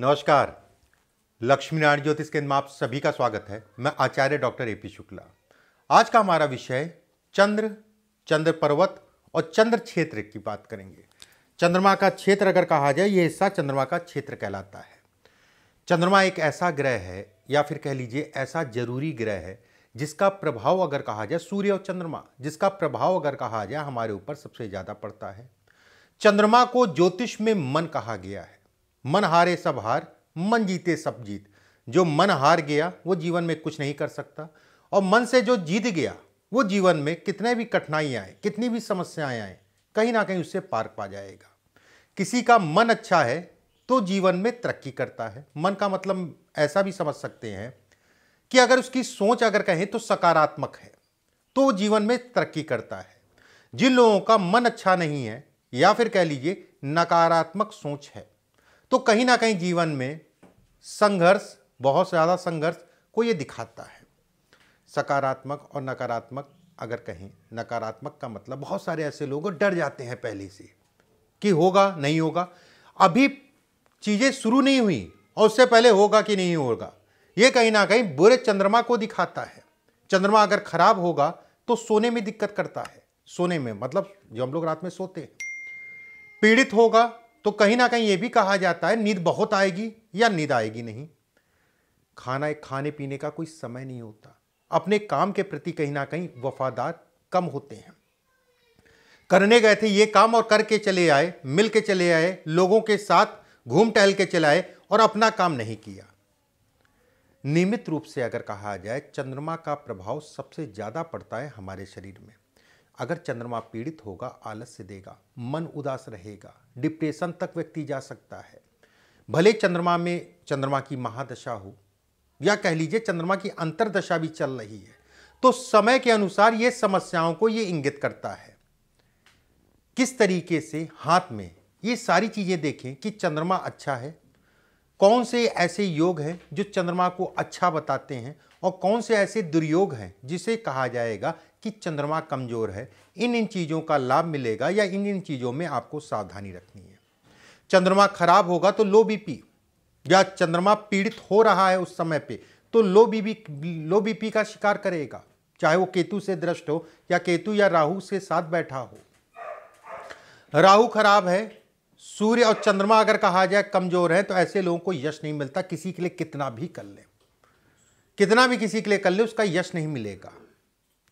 नमस्कार लक्ष्मीनारायण ज्योतिष केंद्र में आप सभी का स्वागत है मैं Acharya doctor A P Shukla आज का हमारा विषय चंद्र चंद्र पर्वत और चंद्र क्षेत्र की बात करेंगे चंद्रमा का क्षेत्र अगर कहा जाए ये हिस्सा चंद्रमा का क्षेत्र कहलाता है चंद्रमा एक ऐसा ग्रह है या फिर कह लीजिए ऐसा जरूरी ग्रह है जिसका प्रभाव अगर कहा जाए सूर्य और चंद्रमा जिसका प्रभाव अगर कहा जाए हमारे ऊपर सबसे ज़्यादा पड़ता है चंद्रमा को ज्योतिष में मन कहा गया है मन हारे सब हार मन जीते सब जीत जो मन हार गया वो जीवन में कुछ नहीं कर सकता और मन से जो जीत गया वो जीवन में कितने भी कठिनाई आए कितनी भी समस्याएं आए कहीं ना कहीं उससे पार पा जाएगा किसी का मन अच्छा है तो जीवन में तरक्की करता है मन का मतलब ऐसा भी समझ सकते हैं कि अगर उसकी सोच अगर कहें तो सकारात्मक है तो वो जीवन में तरक्की करता है जिन लोगों का मन अच्छा नहीं है या फिर कह लीजिए नकारात्मक सोच है तो कहीं ना कहीं जीवन में संघर्ष बहुत ज़्यादा संघर्ष को ये दिखाता है सकारात्मक और नकारात्मक अगर कहें नकारात्मक का मतलब बहुत सारे ऐसे लोग डर जाते हैं पहले से कि होगा नहीं होगा अभी चीज़ें शुरू नहीं हुई और उससे पहले होगा कि नहीं होगा ये कहीं ना कहीं बुरे चंद्रमा को दिखाता है चंद्रमा अगर खराब होगा तो सोने में दिक्कत करता है सोने में मतलब जो हम लोग रात में सोते हैं पीड़ित होगा तो कहीं ना कहीं ये भी कहा जाता है नींद बहुत आएगी या नींद आएगी नहीं खाना खाने पीने का कोई समय नहीं होता अपने काम के प्रति कहीं ना कहीं वफादार कम होते हैं करने गए थे ये काम और करके चले आए मिल के चले आए लोगों के साथ घूम टहल के चले आए और अपना काम नहीं किया नियमित रूप से अगर कहा जाए चंद्रमा का प्रभाव सबसे ज़्यादा पड़ता है हमारे शरीर में अगर चंद्रमा पीड़ित होगा आलस्य देगा मन उदास रहेगा डिप्रेशन तक व्यक्ति जा सकता है भले चंद्रमा में चंद्रमा की महादशा हो या कह लीजिए चंद्रमा की अंतरदशा भी चल रही है तो समय के अनुसार ये समस्याओं को ये इंगित करता है किस तरीके से हाथ में ये सारी चीज़ें देखें कि चंद्रमा अच्छा है कौन से ऐसे योग हैं जो चंद्रमा को अच्छा बताते हैं और कौन से ऐसे दुर्योग हैं जिसे कहा जाएगा कि चंद्रमा कमज़ोर है इन इन चीज़ों का लाभ मिलेगा या इन इन चीज़ों में आपको सावधानी रखनी है चंद्रमा खराब होगा तो लो बीपी या चंद्रमा पीड़ित हो रहा है उस समय पे तो लो बीबी लो बीपी का शिकार करेगा चाहे वो केतु से दृष्ट हो या केतु या राहु से साथ बैठा हो राहु खराब है सूर्य और चंद्रमा अगर कहा जाए कमजोर है तो ऐसे लोगों को यश नहीं मिलता किसी के लिए कितना भी कर ले कितना भी किसी के लिए कर ले उसका यश नहीं मिलेगा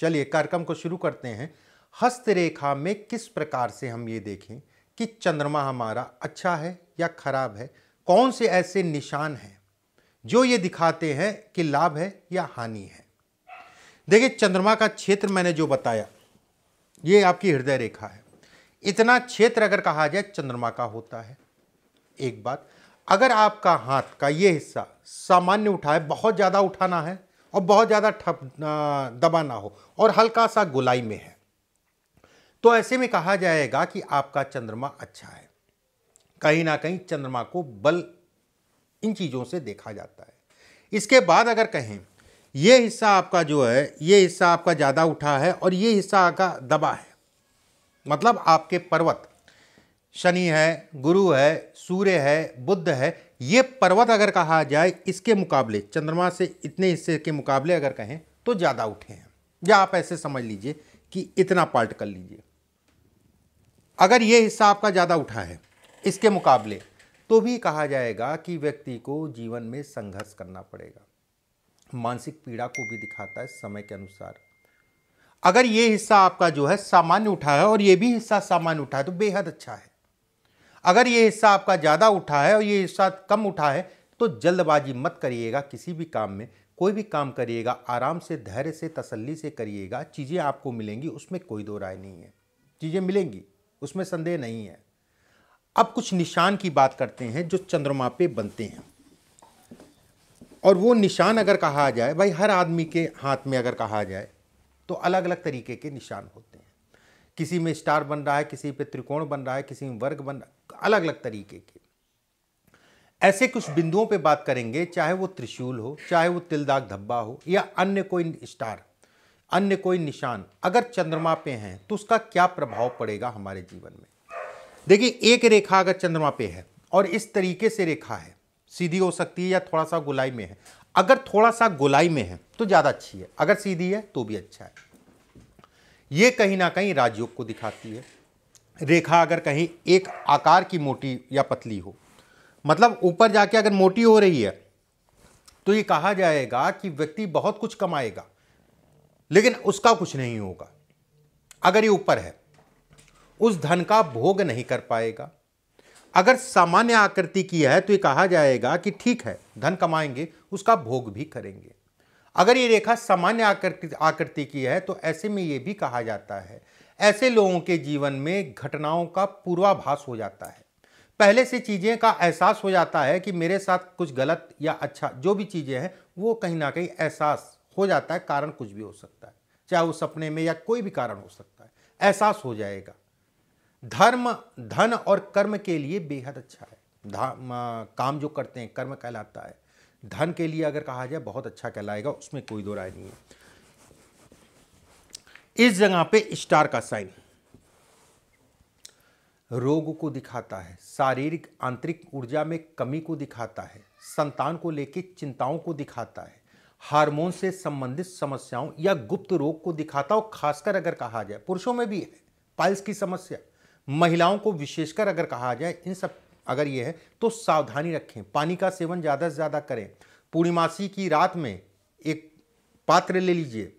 चलिए कार्यक्रम को शुरू करते हैं हस्तरेखा में किस प्रकार से हम ये देखें कि चंद्रमा हमारा अच्छा है या खराब है कौन से ऐसे निशान हैं जो ये दिखाते हैं कि लाभ है या हानि है देखिए चंद्रमा का क्षेत्र मैंने जो बताया ये आपकी हृदय रेखा है इतना क्षेत्र अगर कहा जाए चंद्रमा का होता है एक बात अगर आपका हाथ का ये हिस्सा सामान्य उठाए बहुत ज़्यादा उठाना है और बहुत ज़्यादा ठप दबा ना हो और हल्का सा गुलाई में है तो ऐसे में कहा जाएगा कि आपका चंद्रमा अच्छा है कहीं ना कहीं चंद्रमा को बल इन चीज़ों से देखा जाता है इसके बाद अगर कहें ये हिस्सा आपका जो है ये हिस्सा आपका ज़्यादा उठा है और ये हिस्सा आपका दबा है मतलब आपके पर्वत शनि है गुरु है सूर्य है बुद्ध है ये पर्वत अगर कहा जाए इसके मुकाबले चंद्रमा से इतने हिस्से के मुकाबले अगर कहें तो ज़्यादा उठे हैं या आप ऐसे समझ लीजिए कि इतना पार्ट कर लीजिए अगर ये हिस्सा आपका ज़्यादा उठा है इसके मुकाबले तो भी कहा जाएगा कि व्यक्ति को जीवन में संघर्ष करना पड़ेगा मानसिक पीड़ा को भी दिखाता है समय के अनुसार अगर ये हिस्सा आपका जो है सामान्य उठा है और ये भी हिस्सा सामान्य उठा है तो बेहद अच्छा है अगर ये हिस्सा आपका ज़्यादा उठा है और ये हिस्सा कम उठा है तो जल्दबाजी मत करिएगा किसी भी काम में कोई भी काम करिएगा आराम से धैर्य से तसल्ली से करिएगा चीज़ें आपको मिलेंगी उसमें कोई दो राय नहीं है चीज़ें मिलेंगी उसमें संदेह नहीं है अब कुछ निशान की बात करते हैं जो चंद्रमा पे बनते हैं और वो निशान अगर कहा जाए भाई हर आदमी के हाथ में अगर कहा जाए तो अलग अलग तरीके के निशान होते हैं किसी में स्टार बन रहा है किसी पे त्रिकोण बन रहा है किसी में वर्ग बन रहा है अलग अलग तरीके के ऐसे कुछ बिंदुओं पे बात करेंगे चाहे वो त्रिशूल हो चाहे वो तिलदाग धब्बा हो या अन्य कोई स्टार अन्य कोई निशान अगर चंद्रमा पे हैं तो उसका क्या प्रभाव पड़ेगा हमारे जीवन में देखिए एक रेखा अगर चंद्रमा पे है और इस तरीके से रेखा है सीधी हो सकती है या थोड़ा सा गुलाई में है अगर थोड़ा सा गुलाई में है तो ज़्यादा अच्छी है अगर सीधी है तो भी अच्छा है ये कहीं ना कहीं राजयोग को दिखाती है रेखा अगर कहीं एक आकार की मोटी या पतली हो मतलब ऊपर जाके अगर मोटी हो रही है तो ये कहा जाएगा कि व्यक्ति बहुत कुछ कमाएगा लेकिन उसका कुछ नहीं होगा अगर ये ऊपर है उस धन का भोग नहीं कर पाएगा अगर सामान्य आकृति की है तो ये कहा जाएगा कि ठीक है धन कमाएंगे उसका भोग भी करेंगे अगर ये रेखा सामान्य आकृति आकृति की है तो ऐसे में ये भी कहा जाता है ऐसे लोगों के जीवन में घटनाओं का पूर्वाभास हो जाता है पहले से चीज़ें का एहसास हो जाता है कि मेरे साथ कुछ गलत या अच्छा जो भी चीज़ें हैं वो कहीं ना कहीं एहसास हो जाता है कारण कुछ भी हो सकता है चाहे वो सपने में या कोई भी कारण हो सकता है एहसास हो जाएगा धर्म धन और कर्म के लिए बेहद अच्छा है धाम काम जो करते हैं कर्म कहलाता है धन के लिए अगर कहा जाए बहुत अच्छा कहलाएगा उसमें कोई दो राय नहीं है इस जगह पे स्टार का साइन रोग को दिखाता है शारीरिक आंतरिक ऊर्जा में कमी को दिखाता है संतान को लेकर चिंताओं को दिखाता है हार्मोन से संबंधित समस्याओं या गुप्त रोग को दिखाता और खासकर अगर कहा जाए पुरुषों में भी है पाइल्स की समस्या महिलाओं को विशेषकर अगर कहा जाए इन सब अगर ये है तो सावधानी रखें पानी का सेवन ज़्यादा से ज़्यादा करें पूर्णिमासी की रात में एक पात्र ले लीजिए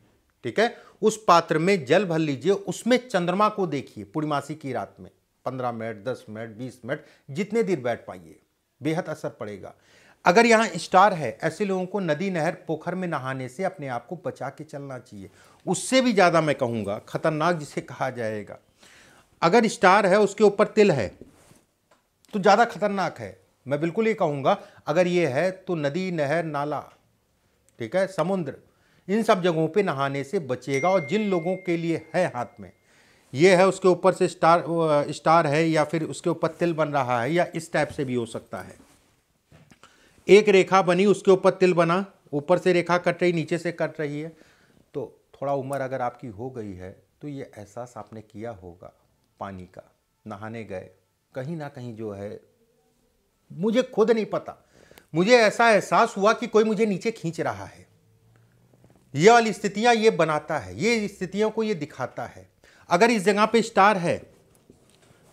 ठीक है उस पात्र में जल भर लीजिए उसमें चंद्रमा को देखिए पूर्णिमासी की रात में पंद्रह मिनट दस मिनट बीस मिनट जितने देर बैठ पाइए बेहद असर पड़ेगा अगर यहाँ स्टार है ऐसे लोगों को नदी नहर पोखर में नहाने से अपने आप को बचा के चलना चाहिए उससे भी ज़्यादा मैं कहूँगा खतरनाक जिसे कहा जाएगा अगर स्टार है उसके ऊपर तिल है तो ज़्यादा खतरनाक है मैं बिल्कुल ये कहूँगा अगर ये है तो नदी नहर नाला ठीक है समुद्र इन सब जगहों पे नहाने से बचेगा और जिन लोगों के लिए है हाथ में ये है उसके ऊपर से स्टार स्टार है या फिर उसके ऊपर तिल बन रहा है या इस टाइप से भी हो सकता है एक रेखा बनी उसके ऊपर तिल बना ऊपर से रेखा कट रही नीचे से कट रही है तो थोड़ा उम्र अगर आपकी हो गई है तो ये एहसास आपने किया होगा पानी का नहाने गए कहीं ना कहीं जो है मुझे खुद नहीं पता मुझे ऐसा एहसास हुआ कि कोई मुझे नीचे खींच रहा है ये वाली स्थितियाँ ये बनाता है ये स्थितियों को ये दिखाता है अगर इस जगह पे स्टार है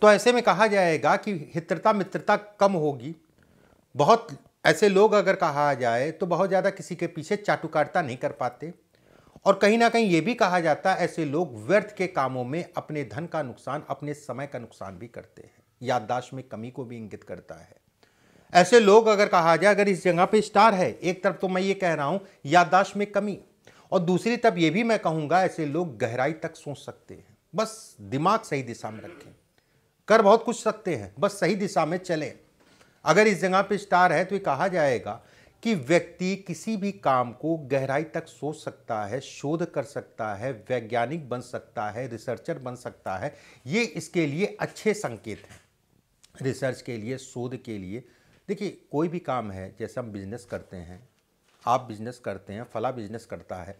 तो ऐसे में कहा जाएगा कि हित्रता मित्रता कम होगी बहुत ऐसे लोग अगर कहा जाए तो बहुत ज़्यादा किसी के पीछे चाटुकारता नहीं कर पाते और कहीं ना कहीं ये भी कहा जाता है ऐसे लोग व्यर्थ के कामों में अपने धन का नुकसान अपने समय का नुकसान भी करते हैं याददाश्त में कमी को भी इंगित करता है ऐसे लोग अगर कहा जाए अगर इस जगह पे स्टार है एक तरफ तो मैं ये कह रहा हूँ याददाश्त में कमी और दूसरी तब ये भी मैं कहूँगा ऐसे लोग गहराई तक सोच सकते हैं बस दिमाग सही दिशा में रखें कर बहुत कुछ सकते हैं बस सही दिशा में चलें अगर इस जगह पे स्टार है तो ये कहा जाएगा कि व्यक्ति किसी भी काम को गहराई तक सोच सकता है शोध कर सकता है वैज्ञानिक बन सकता है रिसर्चर बन सकता है ये इसके लिए अच्छे संकेत हैं रिसर्च के लिए शोध के लिए देखिए कोई भी काम है जैसे हम बिजनेस करते हैं आप बिजनेस करते हैं फला बिजनेस करता है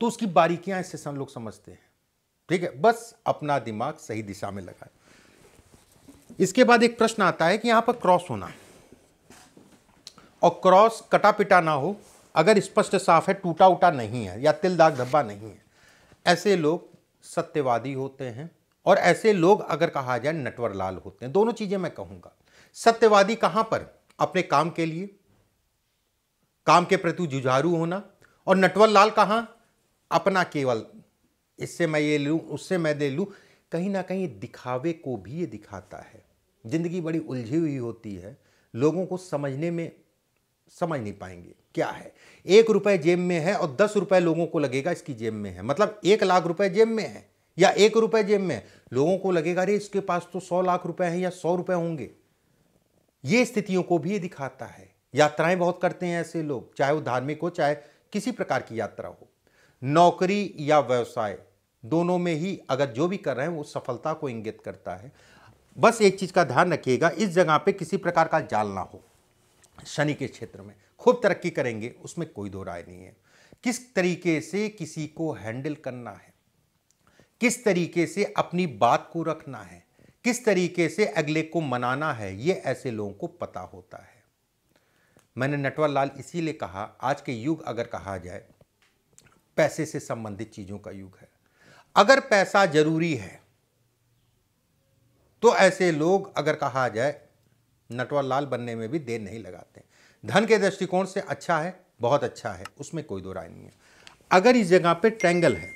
तो उसकी बारीकियां इससे सब लोग समझते हैं ठीक है बस अपना दिमाग सही दिशा में लगाए इसके बाद एक प्रश्न आता है कि यहां पर क्रॉस होना और क्रॉस कटा पिटा ना हो अगर स्पष्ट साफ है टूटा उटा नहीं है या तिल दाग धब्बा नहीं है ऐसे लोग सत्यवादी होते हैं और ऐसे लोग अगर कहा जाए नटवर लाल होते हैं दोनों चीज़ें मैं कहूंगा सत्यवादी कहां पर अपने काम के लिए काम के प्रति जुझारू होना और नटवर लाल कहाँ अपना केवल इससे मैं ये लूँ उससे मैं दे लूँ कहीं ना कहीं दिखावे को भी ये दिखाता है ज़िंदगी बड़ी उलझी हुई होती है लोगों को समझने में समझ नहीं पाएंगे क्या है एक रुपये जेब में है और दस रुपये लोगों को लगेगा इसकी जेब में है मतलब एक लाख रुपये जेब में है या एक रुपये जेब में है लोगों को लगेगा अरे इसके पास तो सौ लाख रुपये हैं या सौ रुपये होंगे ये स्थितियों को भी ये दिखाता है यात्राएं बहुत करते हैं ऐसे लोग चाहे वो धार्मिक हो चाहे किसी प्रकार की यात्रा हो नौकरी या व्यवसाय दोनों में ही अगर जो भी कर रहे हैं वो सफलता को इंगित करता है बस एक चीज़ का ध्यान रखिएगा इस जगह पे किसी प्रकार का जाल ना हो शनि के क्षेत्र में खूब तरक्की करेंगे उसमें कोई दो राय नहीं है किस तरीके से किसी को हैंडल करना है किस तरीके से अपनी बात को रखना है किस तरीके से अगले को मनाना है ये ऐसे लोगों को पता होता है मैंने नटवर लाल इसीलिए कहा आज के युग अगर कहा जाए पैसे से संबंधित चीज़ों का युग है अगर पैसा जरूरी है तो ऐसे लोग अगर कहा जाए नटवर लाल बनने में भी देर नहीं लगाते धन के दृष्टिकोण से अच्छा है बहुत अच्छा है उसमें कोई दो राय नहीं है अगर इस जगह पे ट्रैंगल है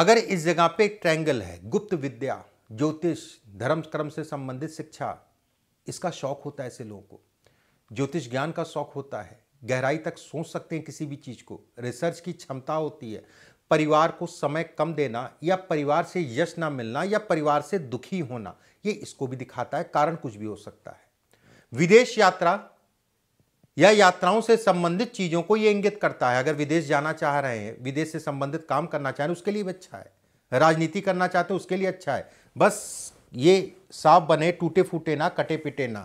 अगर इस जगह पे ट्रैंगल है गुप्त विद्या ज्योतिष धर्म कर्म से संबंधित शिक्षा इसका शौक होता है ऐसे लोगों को ज्योतिष ज्ञान का शौक होता है गहराई तक सोच सकते हैं किसी भी चीज़ को रिसर्च की क्षमता होती है परिवार को समय कम देना या परिवार से यश ना मिलना या परिवार से दुखी होना ये इसको भी दिखाता है कारण कुछ भी हो सकता है विदेश यात्रा या यात्राओं से संबंधित चीज़ों को ये इंगित करता है अगर विदेश जाना चाह रहे हैं विदेश से संबंधित काम करना चाह रहे हैं उसके लिए भी अच्छा है राजनीति करना चाहते हैं उसके लिए अच्छा है बस ये साफ बने टूटे फूटे ना कटे पिटे ना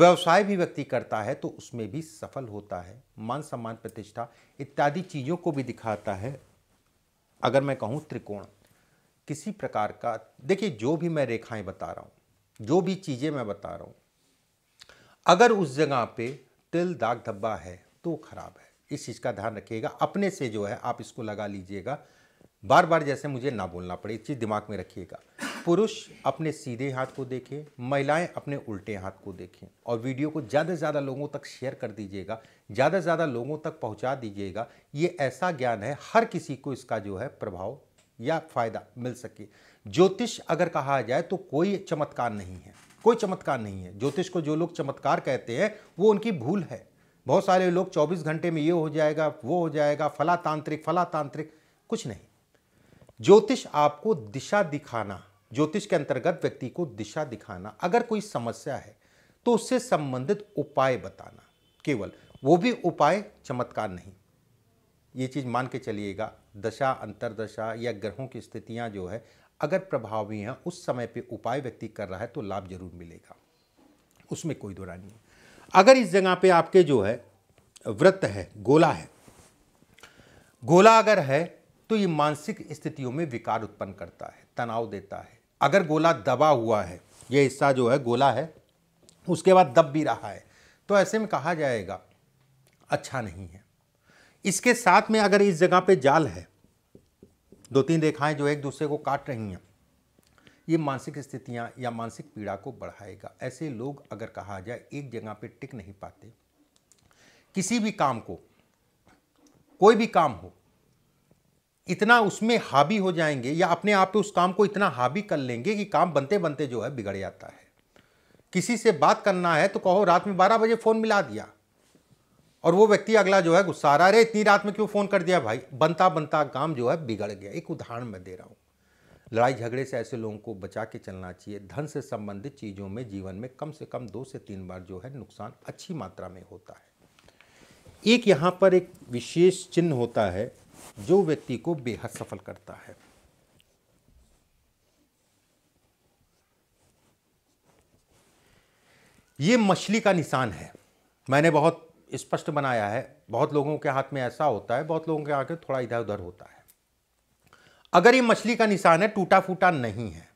व्यवसाय भी व्यक्ति करता है तो उसमें भी सफल होता है मान सम्मान प्रतिष्ठा इत्यादि चीज़ों को भी दिखाता है अगर मैं कहूँ त्रिकोण किसी प्रकार का देखिए जो भी मैं रेखाएं बता रहा हूँ जो भी चीज़ें मैं बता रहा हूँ अगर उस जगह पे तिल दाग धब्बा है तो खराब है इस चीज़ का ध्यान रखिएगा अपने से जो है आप इसको लगा लीजिएगा बार बार जैसे मुझे ना बोलना पड़े इस चीज़ दिमाग में रखिएगा पुरुष अपने सीधे हाथ को देखें महिलाएं अपने उल्टे हाथ को देखें और वीडियो को ज़्यादा से ज़्यादा लोगों तक शेयर कर दीजिएगा ज़्यादा से ज़्यादा लोगों तक पहुंचा दीजिएगा ये ऐसा ज्ञान है हर किसी को इसका जो है प्रभाव या फायदा मिल सके ज्योतिष अगर कहा जाए तो कोई चमत्कार नहीं है कोई चमत्कार नहीं है ज्योतिष को जो लोग चमत्कार कहते हैं वो उनकी भूल है बहुत सारे लोग 24 घंटे में ये हो जाएगा वो हो जाएगा फलातांत्रिक फलातांत्रिक कुछ नहीं ज्योतिष आपको दिशा दिखाना ज्योतिष के अंतर्गत व्यक्ति को दिशा दिखाना अगर कोई समस्या है तो उससे संबंधित उपाय बताना केवल वो भी उपाय चमत्कार नहीं ये चीज़ मान के चलिएगा दशा अंतरदशा या ग्रहों की स्थितियां जो है अगर प्रभावी हैं उस समय पे उपाय व्यक्ति कर रहा है तो लाभ जरूर मिलेगा उसमें कोई दौरा नहीं है अगर इस जगह पे आपके जो है व्रत है गोला है गोला अगर है तो ये मानसिक स्थितियों में विकार उत्पन्न करता है तनाव देता है अगर गोला दबा हुआ है ये हिस्सा जो है गोला है उसके बाद दब भी रहा है तो ऐसे में कहा जाएगा अच्छा नहीं है इसके साथ में अगर इस जगह पे जाल है दो तीन रेखाएं जो एक दूसरे को काट रही हैं ये मानसिक स्थितियाँ या मानसिक पीड़ा को बढ़ाएगा ऐसे लोग अगर कहा जाए एक जगह पे टिक नहीं पाते किसी भी काम को कोई भी काम हो इतना उसमें हावी हो जाएंगे या अपने आप पे उस काम को इतना हावी कर लेंगे कि काम बनते बनते जो है बिगड़ जाता है किसी से बात करना है तो कहो रात में बारह बजे फ़ोन मिला दिया और वो व्यक्ति अगला जो है गुस्सा रहा अरे इतनी रात में क्यों फ़ोन कर दिया भाई बनता बनता काम जो है बिगड़ गया एक उदाहरण मैं दे रहा हूँ लड़ाई झगड़े से ऐसे लोगों को बचा के चलना चाहिए धन से संबंधित चीज़ों में जीवन में कम से कम दो से तीन बार जो है नुकसान अच्छी मात्रा में होता है एक यहाँ पर एक विशेष चिन्ह होता है जो व्यक्ति को बेहद सफल करता है ये मछली का निशान है मैंने बहुत स्पष्ट बनाया है बहुत लोगों के हाथ में ऐसा होता है बहुत लोगों के हाथ में थोड़ा इधर उधर होता है अगर ये मछली का निशान है टूटा फूटा नहीं है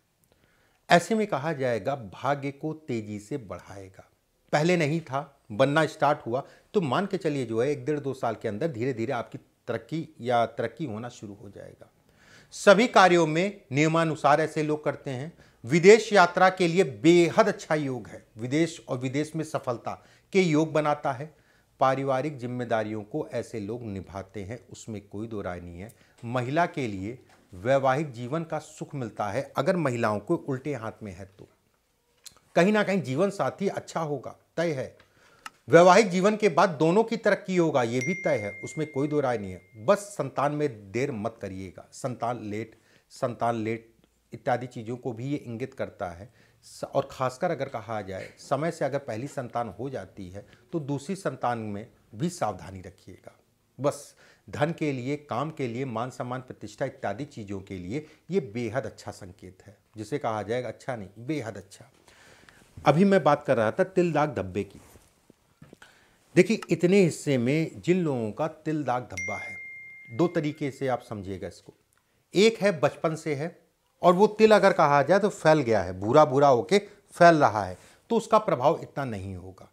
ऐसे में कहा जाएगा भाग्य को तेजी से बढ़ाएगा पहले नहीं था बनना स्टार्ट हुआ तो मान के चलिए जो है एक डेढ़ दो साल के अंदर धीरे धीरे आपकी तरक्की या तरक्की होना शुरू हो जाएगा सभी कार्यों में नियमानुसार ऐसे लोग करते हैं विदेश यात्रा के लिए बेहद अच्छा योग है विदेश और विदेश में सफलता के योग बनाता है पारिवारिक जिम्मेदारियों को ऐसे लोग निभाते हैं उसमें कोई दो राय नहीं है महिला के लिए वैवाहिक जीवन का सुख मिलता है अगर महिलाओं को उल्टे हाथ में है तो कहीं ना कहीं जीवन साथी अच्छा होगा तय है वैवाहिक जीवन के बाद दोनों की तरक्की होगा ये भी तय है उसमें कोई दो राय नहीं है बस संतान में देर मत करिएगा संतान लेट संतान लेट इत्यादि चीज़ों को भी ये इंगित करता है और खासकर अगर कहा जाए समय से अगर पहली संतान हो जाती है तो दूसरी संतान में भी सावधानी रखिएगा बस धन के लिए काम के लिए मान सम्मान प्रतिष्ठा इत्यादि चीज़ों के लिए ये बेहद अच्छा संकेत है जिसे कहा जाएगा अच्छा नहीं बेहद अच्छा अभी मैं बात कर रहा था तिल दाग धब्बे की देखिए इतने हिस्से में जिन लोगों का तिल दाग धब्बा है दो तरीके से आप समझिएगा इसको एक है बचपन से है और वो तिल अगर कहा जाए तो फैल गया है भूरा भूरा होके फैल रहा है तो उसका प्रभाव इतना नहीं होगा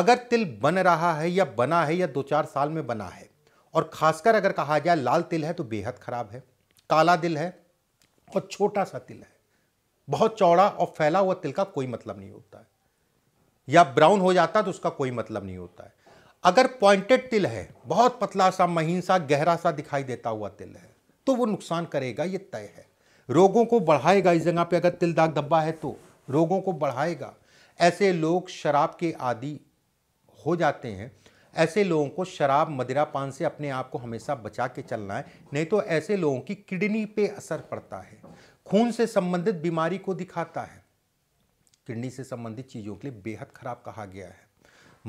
अगर तिल बन रहा है या बना है या दो चार साल में बना है और खासकर अगर कहा जाए लाल तिल है तो बेहद ख़राब है काला दिल है और छोटा सा तिल है बहुत चौड़ा और फैला हुआ तिल का कोई मतलब नहीं होता है या ब्राउन हो जाता तो उसका कोई मतलब नहीं होता है अगर पॉइंटेड तिल है बहुत पतला सा महीन सा गहरा सा दिखाई देता हुआ तिल है तो वो नुकसान करेगा ये तय है रोगों को बढ़ाएगा इस जगह पे अगर तिल दाग धब्बा है तो रोगों को बढ़ाएगा ऐसे लोग शराब के आदि हो जाते हैं ऐसे लोगों को शराब मदिरा पान से अपने आप को हमेशा बचा के चलना है नहीं तो ऐसे लोगों की किडनी पे असर पड़ता है खून से संबंधित बीमारी को दिखाता है किडनी से संबंधित चीज़ों के लिए बेहद ख़राब कहा गया है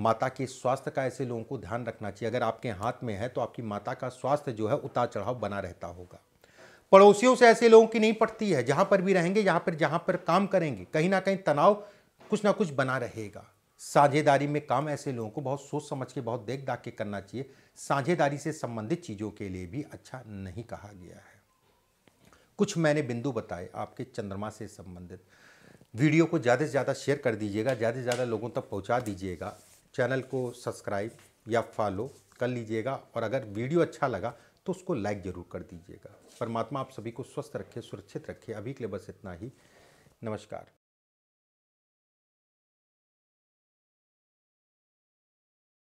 माता के स्वास्थ्य का ऐसे लोगों को ध्यान रखना चाहिए अगर आपके हाथ में है तो आपकी माता का स्वास्थ्य जो है उतार चढ़ाव बना रहता होगा पड़ोसियों से ऐसे लोगों की नहीं पड़ती है जहाँ पर भी रहेंगे यहाँ पर जहाँ पर काम करेंगे कहीं ना कहीं तनाव कुछ ना कुछ बना रहेगा साझेदारी में काम ऐसे लोगों को बहुत सोच समझ के बहुत देख दाख के करना चाहिए साझेदारी से संबंधित चीज़ों के लिए भी अच्छा नहीं कहा गया है कुछ मैंने बिंदु बताए आपके चंद्रमा से संबंधित वीडियो को ज़्यादा से ज़्यादा शेयर कर दीजिएगा ज़्यादा से ज़्यादा लोगों तक पहुँचा दीजिएगा चैनल को सब्सक्राइब या फॉलो कर लीजिएगा और अगर वीडियो अच्छा लगा तो उसको लाइक ज़रूर कर दीजिएगा परमात्मा आप सभी को स्वस्थ रखे सुरक्षित रखे अभी के लिए बस इतना ही नमस्कार